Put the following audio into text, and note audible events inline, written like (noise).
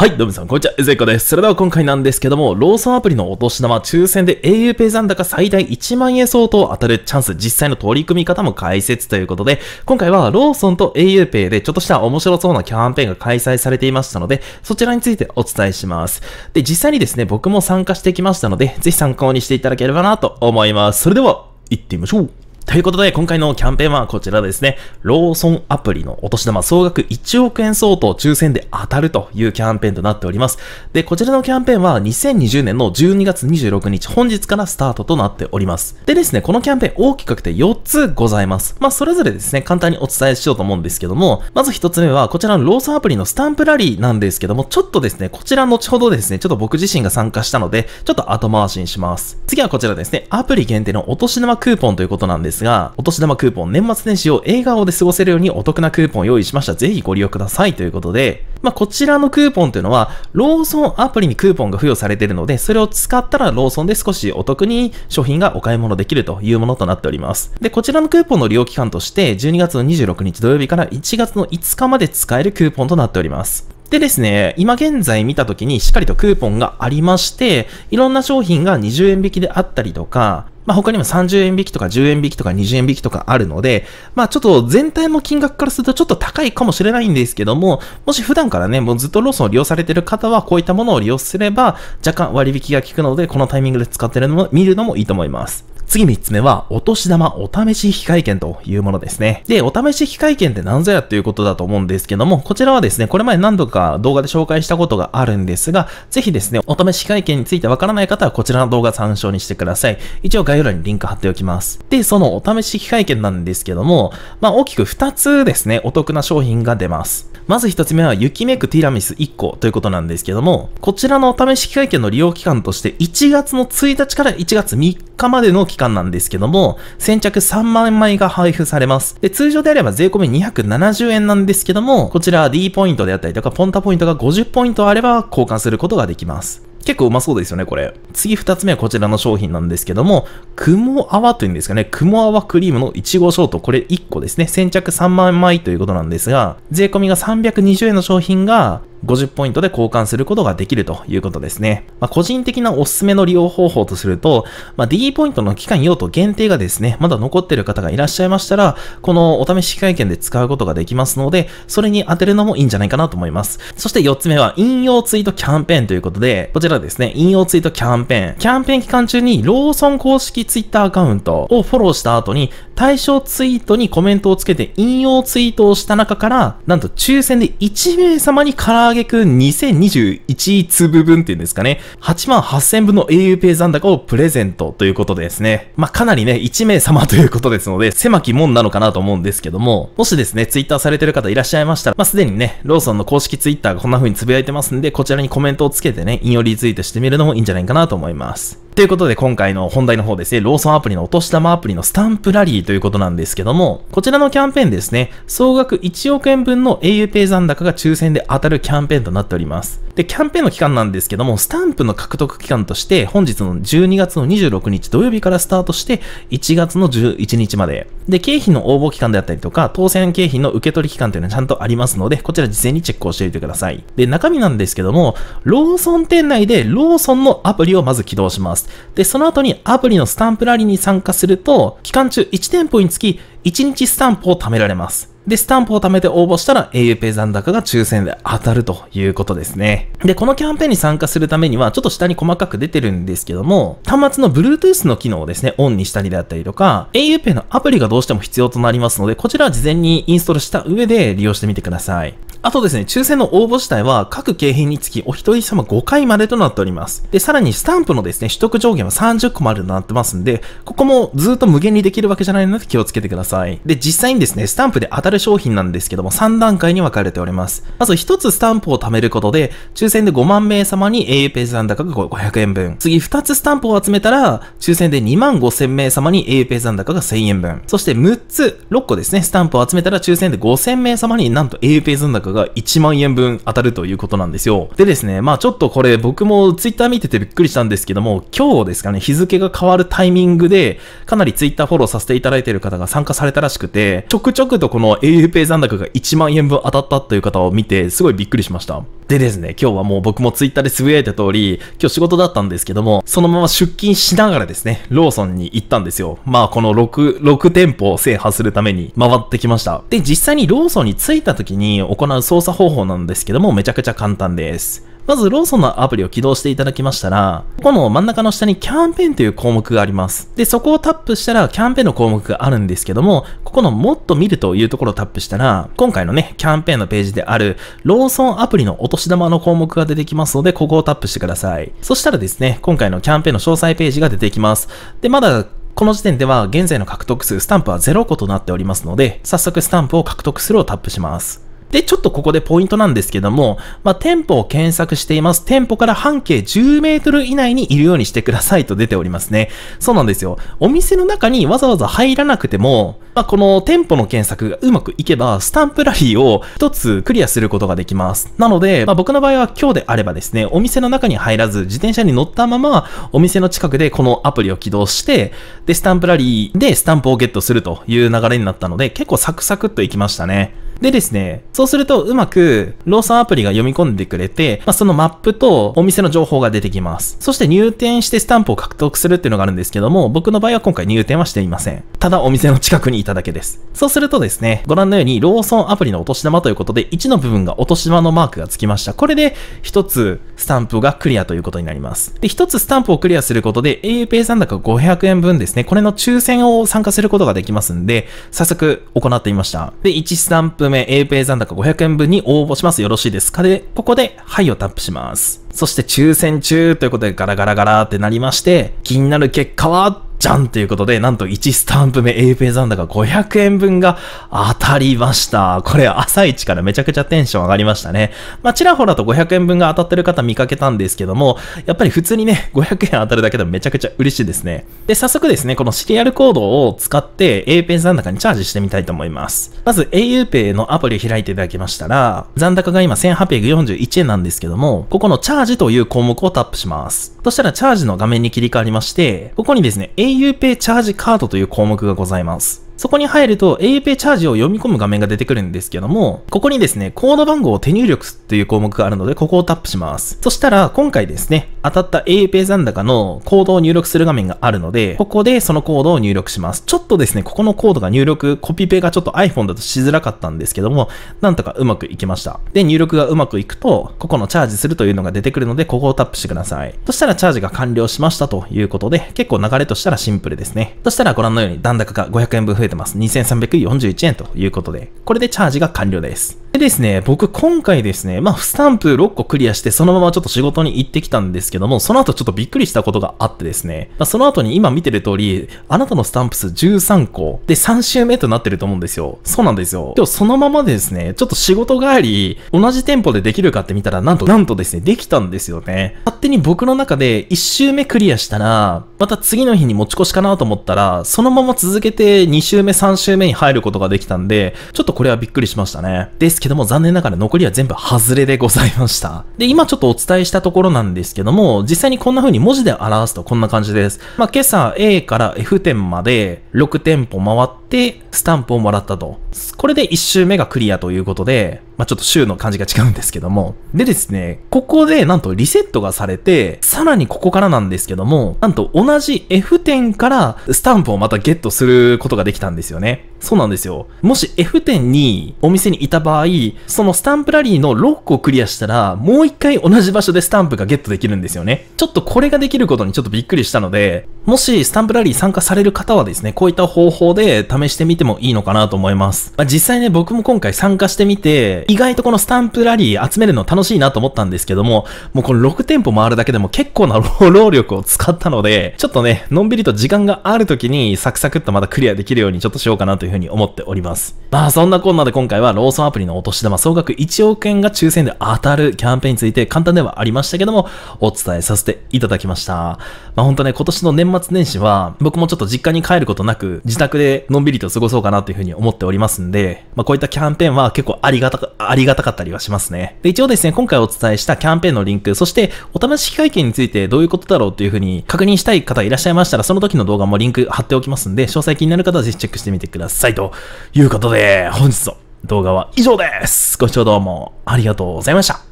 はい、どうもさん、こんにちは、うぜこです。それでは今回なんですけども、ローソンアプリのお年玉抽選で auPay 残高最大1万円相当当たるチャンス、実際の取り組み方も解説ということで、今回はローソンと auPay でちょっとした面白そうなキャンペーンが開催されていましたので、そちらについてお伝えします。で、実際にですね、僕も参加してきましたので、ぜひ参考にしていただければなと思います。それでは、行ってみましょう。ということで、今回のキャンペーンはこちらですね。ローソンアプリのお年玉総額1億円相当抽選で当たるというキャンペーンとなっております。で、こちらのキャンペーンは2020年の12月26日、本日からスタートとなっております。でですね、このキャンペーン大きく分けて4つございます。まあ、それぞれですね、簡単にお伝えしようと思うんですけども、まず1つ目は、こちらのローソンアプリのスタンプラリーなんですけども、ちょっとですね、こちら後ほどですね、ちょっと僕自身が参加したので、ちょっと後回しにします。次はこちらですね、アプリ限定のお年玉クーポンということなんですですが、お年玉クーポン、年末年始を笑顔で過ごせるようにお得なクーポンを用意しました。ぜひご利用くださいということで、まあ、こちらのクーポンというのは、ローソンアプリにクーポンが付与されているので、それを使ったらローソンで少しお得に商品がお買い物できるというものとなっております。で、こちらのクーポンの利用期間として、12月の26日土曜日から1月の5日まで使えるクーポンとなっております。でですね、今現在見た時にしっかりとクーポンがありまして、いろんな商品が20円引きであったりとか、まあ、他にも30円引きとか10円引きとか20円引きとかあるので、まあ、ちょっと全体の金額からするとちょっと高いかもしれないんですけども、もし普段からね、もうずっとローソンを利用されてる方は、こういったものを利用すれば、若干割引が効くので、このタイミングで使ってるのも、見るのもいいと思います。次3つ目は、お年玉お試し非会券というものですね。で、お試し非会券って何ぞやっていうことだと思うんですけども、こちらはですね、これまで何度か動画で紹介したことがあるんですが、ぜひですね、お試し非会券についてわからない方はこちらの動画参照にしてください。一応概要欄にリンク貼っておきます。で、そのお試し非会券なんですけども、まあ大きく2つですね、お得な商品が出ます。まず1つ目は、雪めくティラミス1個ということなんですけども、こちらのお試し機会券の利用期間として1月の1日から1月3日までの期間なんですけども、先着3万枚が配布されます。で、通常であれば税込み270円なんですけども、こちら D ポイントであったりとか、ポンタポイントが50ポイントあれば交換することができます。結構うまそうですよね、これ。次二つ目はこちらの商品なんですけども、雲泡というんですかね、雲泡クリームのいちごショート、これ1個ですね、先着3万枚ということなんですが、税込みが320円の商品が50ポイントで交換することができるということですね。まあ、個人的なおすすめの利用方法とすると、まあ、D ポイントの期間用途限定がですね、まだ残ってる方がいらっしゃいましたら、このお試し会見で使うことができますので、それに当てるのもいいんじゃないかなと思います。そして4つ目は、引用ツイートキャンペーンということで、こちらですね、引用ツイートキャンペーン。キャンペーン期間中にローソン公式ツイッターアカウントをフォローした後に、対象ツイートにコメントをつけて引用ツイートをした中から、なんと抽選で1名様に唐揚げくん2021粒分っていうんですかね、8万8000分の au ペイ残高をプレゼントということですね。まあ、かなりね、1名様ということですので、狭き門なのかなと思うんですけども、もしですね、ツイッターされてる方いらっしゃいましたら、まあ、すでにね、ローソンの公式ツイッターがこんな風につぶやいてますんで、こちらにコメントをつけてね、引用リツイートしてみるのもいいんじゃないかなと思います。ということで今回の本題の方ですね、ローソンアプリのお年玉アプリのスタンプラリーということなんですけども、こちらのキャンペーンですね、総額1億円分の auPay 残高が抽選で当たるキャンペーンとなっております。で、キャンペーンの期間なんですけども、スタンプの獲得期間として、本日の12月の26日土曜日からスタートして、1月の11日まで。で、経費の応募期間であったりとか、当選経費の受け取り期間というのはちゃんとありますので、こちら事前にチェックをしておいてください。で、中身なんですけども、ローソン店内でローソンのアプリをまず起動します。。で、その後にアプリのスタンプラリーに参加すると、期間中1店舗につき1日スタンプを貯められます。で、スタンプを貯めて応募したら auPay 残高が抽選で当たるということですね。で、このキャンペーンに参加するためには、ちょっと下に細かく出てるんですけども、端末の Bluetooth の機能をですね、オンにしたりであったりとか、auPay のアプリがどうしても必要となりますので、こちらは事前にインストールした上で利用してみてください。あとですね、抽選の応募自体は各景品につきお一人様5回までとなっております。で、さらにスタンプのですね、取得上限は30個までとなってますんで、ここもずっと無限にできるわけじゃないので気をつけてください。で、実際にですね、スタンプで当たる商品なんですけども、3段階に分かれております。まず1つスタンプを貯めることで、抽選で5万名様に a u p ー y 残高が500円分。次2つスタンプを集めたら、抽選で2万5000名様に a u p ー y 残高が1000円分。そして6つ、6個ですね、スタンプを集めたら抽選で5000名様になんと a u p ー y 残高が1万円分当たるということなんですよ。でですね、まあちょっとこれ僕も twitter 見ててびっくりしたんですけども、今日ですかね、日付が変わるタイミングで、かなり twitter フォローさせていただいている方が参加されたらしくて、ちょくちょくとこの auPay 残高が1万円分当たったという方を見て、すごいびっくりしました。でですね、今日はもう僕も twitter で呟いた通り、今日仕事だったんですけども、そのまま出勤しながらですね、ローソンに行ったんですよ。まあこの6、6店舗を制覇するために回ってきました。で、実際にローソンに着いた時に行う操作方法なんですけども、めちゃくちゃ簡単です。まず、ローソンのアプリを起動していただきましたら、ここの真ん中の下にキャンペーンという項目があります。で、そこをタップしたら、キャンペーンの項目があるんですけども、ここのもっと見るというところをタップしたら、今回のね、キャンペーンのページである、ローソンアプリのお年玉の項目が出てきますので、ここをタップしてください。そしたらですね、今回のキャンペーンの詳細ページが出てきます。で、まだこの時点では現在の獲得数、スタンプは0個となっておりますので、早速スタンプを獲得するをタップします。で、ちょっとここでポイントなんですけども、まあ、店舗を検索しています。店舗から半径10メートル以内にいるようにしてくださいと出ておりますね。そうなんですよ。お店の中にわざわざ入らなくても、まあ、この店舗の検索がうまくいけば、スタンプラリーを一つクリアすることができます。なので、まあ、僕の場合は今日であればですね、お店の中に入らず、自転車に乗ったまま、お店の近くでこのアプリを起動して、で、スタンプラリーでスタンプをゲットするという流れになったので、結構サクサクっといきましたね。でですね、そうするとうまく、ローソンアプリが読み込んでくれて、まあ、そのマップとお店の情報が出てきます。そして入店してスタンプを獲得するっていうのがあるんですけども、僕の場合は今回入店はしていません。ただお店の近くにいただけです。そうするとですね、ご覧のようにローソンアプリのお年玉ということで、1の部分がお年玉のマークがつきました。これで1つスタンプがクリアということになります。で、1つスタンプをクリアすることで auPay 残高500円分ですね、これの抽選を参加することができますんで、早速行ってみました。で、1スタンプ名、APay 残高500円分に応募します。よろしいですかで、ここで、はいをタップします。そして抽選中ということでガラガラガラってなりまして、気になる結果は、じゃんということで、なんと1スタンプ目 APA 残高500円分が当たりました。これ朝一からめちゃくちゃテンション上がりましたね。まあ、ちらほらと500円分が当たってる方見かけたんですけども、やっぱり普通にね、500円当たるだけでもめちゃくちゃ嬉しいですね。で、早速ですね、このシリアルコードを使って APA 残高にチャージしてみたいと思います。まず aupay のアプリを開いていただきましたら、残高が今1841円なんですけども、ここのチャージという項目をタップします。そしたらチャージの画面に切り替わりまして、ここにですね、auPay チャージカードという項目がございます。そこに入ると AUPay チャージを読み込む画面が出てくるんですけども、ここにですね、コード番号を手入力するという項目があるので、ここをタップします。そしたら、今回ですね、当たった AUPay 残高のコードを入力する画面があるので、ここでそのコードを入力します。ちょっとですね、ここのコードが入力、コピペがちょっと iPhone だとしづらかったんですけども、なんとかうまくいきました。で、入力がうまくいくと、ここのチャージするというのが出てくるので、ここをタップしてください。そしたらチャージが完了しましたということで、結構流れとしたらシンプルですね。そしたらご覧のように残高が500円分増えれてます。2341円ということで、これでチャージが完了です。でですね、僕今回ですね、まあスタンプ6個クリアしてそのままちょっと仕事に行ってきたんですけども、その後ちょっとびっくりしたことがあってですね、まあ、その後に今見てる通り、あなたのスタンプ数13個で3週目となってると思うんですよ。そうなんですよ。でもそのままですね、ちょっと仕事帰り、同じ店舗でできるかって見たら、なんと、なんとですね、できたんですよね。勝手に僕の中で1周目クリアしたら、また次の日に持ち越しかなと思ったら、そのまま続けて2周目、3周目に入ることができたんで、ちょっとこれはびっくりしましたね。ですですけども、残念ながら残りは全部外れでございました。で、今ちょっとお伝えしたところなんですけども、実際にこんな風に文字で表すとこんな感じです。まあ、今朝 A から F 店まで6店舗回って、スタンプをもらったと。これで1周目がクリアということで、まあ、ちょっと週の感じが違うんですけども。でですね、ここでなんとリセットがされて、さらにここからなんですけども、なんと同じ F 店からスタンプをまたゲットすることができたんですよね。そうなんですよ。もし F 店にお店にいた場い、そのスタンプラリーの6個をクリアしたら、もう一回同じ場所でスタンプがゲットできるんですよね。ちょっとこれができることにちょっとびっくりしたので、もしスタンプラリー参加される方はですね、こういった方法で試してみてもいいのかなと思います。まあ、実際ね、僕も今回参加してみて、意外とこのスタンプラリー集めるの楽しいなと思ったんですけども、もうこの6店舗回るだけでも結構な (laughs) 労力を使ったので、ちょっとね、のんびりと時間がある時にサクサクっとまたクリアできるようにちょっとしようかなというふうに思っております。まあそんなこんなで今回はローソンアプリのお年玉総額1億円が抽選で当たるキャンペーンについて簡単ではありましたけども、お伝えさせていただきました。まあ本当ね、今年の年末年始は、僕もちょっと実家に帰ることなく、自宅でのんびりと過ごそうかなというふうに思っておりますんで、まあこういったキャンペーンは結構ありがた、ありがたかったりはしますね。で、一応ですね、今回お伝えしたキャンペーンのリンク、そしてお試し会見についてどういうことだろうというふうに確認したい方いらっしゃいましたら、その時の動画もリンク貼っておきますんで、詳細気になる方はぜひチェックしてみてくださいということで、本日の動画は以上です。ご視聴どうもありがとうございました。